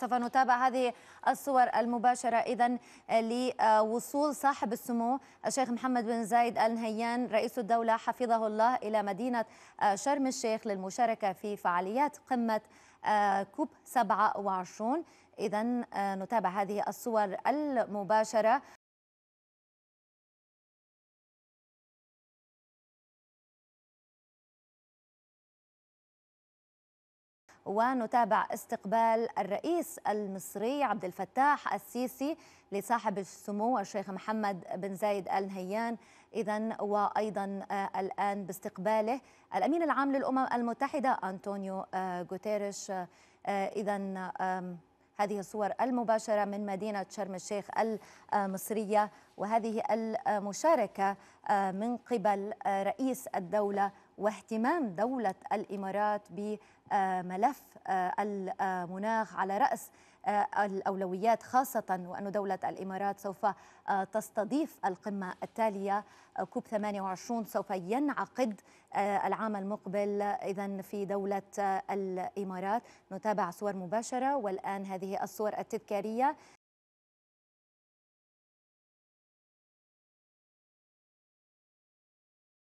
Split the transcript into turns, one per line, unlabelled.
سوف نتابع هذه الصور المباشرة إذا آه، لوصول صاحب السمو الشيخ محمد بن زايد آل نهيان رئيس الدولة حفظه الله إلى مدينة آه، شرم الشيخ للمشاركة في فعاليات قمة آه، كوب 27 إذا نتابع هذه الصور المباشرة ونتابع استقبال الرئيس المصري عبد الفتاح السيسي لصاحب السمو الشيخ محمد بن زايد ال نهيان اذا وايضا آه، الان باستقباله الامين العام للامم المتحده انطونيو آه، غوتيريش آه، اذا هذه الصور المباشرة من مدينة شرم الشيخ المصرية وهذه المشاركة من قبل رئيس الدولة واهتمام دولة الإمارات بملف آه، آه، المناخ على رأس آه، الأولويات خاصة وأن دولة الإمارات سوف تستضيف القمة التالية كوب 28 سوف ينعقد العام المقبل إذا في دولة الإمارات نتابع صور مباشرة والآن هذه الصور التذكارية